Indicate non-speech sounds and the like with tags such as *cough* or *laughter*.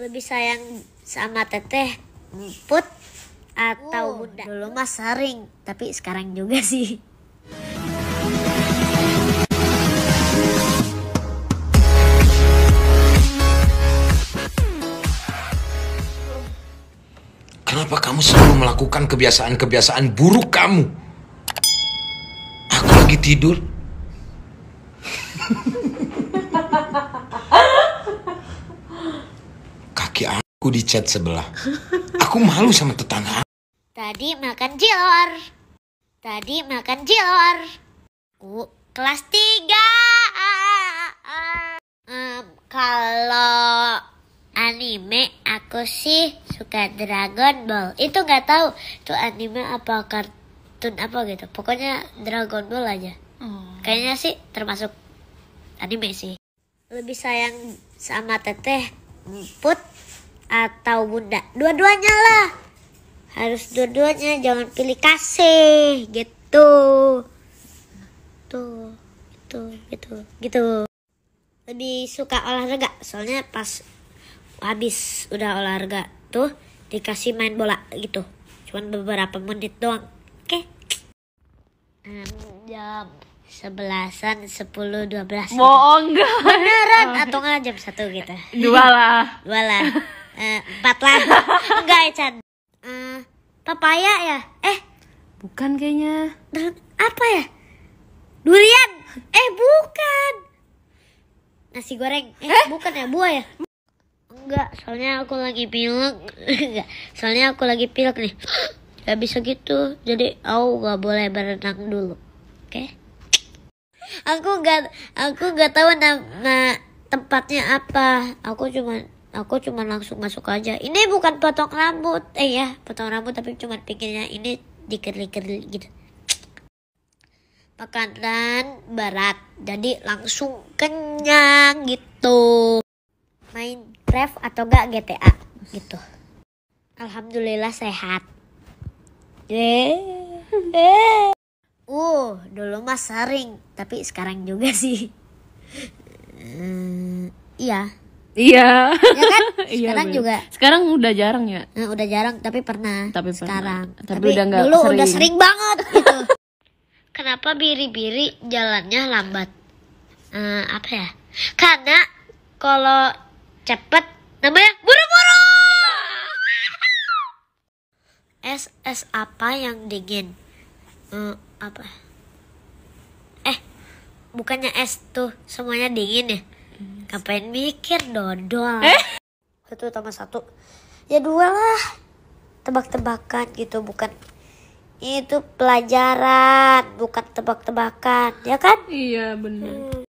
lebih sayang sama teteh put atau oh, bunda dulu mas sering tapi sekarang juga *laughs* sih Kenapa kamu selalu melakukan kebiasaan-kebiasaan buruk kamu? Aku lagi tidur. *laughs* laki aku di chat sebelah. Aku malu sama tetangga. Tadi makan jilor. Tadi makan jilor. Aku kelas 3. Um, kalau anime aku sih suka Dragon Ball. Itu nggak tahu itu anime apa kartun apa gitu. Pokoknya Dragon Ball aja. Hmm. Kayaknya sih termasuk anime sih. Lebih sayang sama teteh emput atau bunda dua-duanya lah harus dua-duanya jangan pilih kasih gitu tuh gitu, gitu gitu gitu lebih suka olahraga soalnya pas habis udah olahraga tuh dikasih main bola gitu cuman beberapa menit doang oke okay? um, jam sebelasan sepuluh dua belas gitu. bohong enggak gak beneran oh. *laughs* atau nggak jam satu gitu dua lah *laughs* dua lah eh, empat lah *laughs* enggak ya, Chan hmm, papaya ya eh bukan kayaknya Dan apa ya durian eh bukan nasi goreng eh, eh? bukan ya buah ya enggak soalnya aku lagi pilek enggak soalnya aku lagi pilek nih *gasps* gak bisa gitu jadi aku gak boleh berenang dulu oke okay? aku gak aku gak tahu nama tempatnya apa aku cuma aku cuma langsung masuk aja ini bukan potong rambut eh ya potong rambut tapi cuma pikirnya ini dikerli-kerli gitu makanan barat jadi langsung kenyang gitu main Minecraft atau gak GTA gitu Alhamdulillah sehat yeah. Uh, dulu mah sering, tapi sekarang juga *laughs* sih. Uh, iya. Iya. Ya kan? *laughs* Iya, sekarang iya, juga. Sekarang udah jarang ya? Nah, udah jarang, tapi pernah. Tapi sekarang. Tapi, tapi udah gak dulu sering. udah sering banget *laughs* gitu. Kenapa biri-biri jalannya lambat? Uh, apa ya? Karena kalau cepet namanya buru-buru. es es apa yang dingin? uh, apa eh bukannya es tuh semuanya dingin ya hmm. ngapain mikir dodol eh? satu tambah satu ya dua lah tebak-tebakan gitu bukan itu pelajaran bukan tebak-tebakan ya kan iya benar hmm.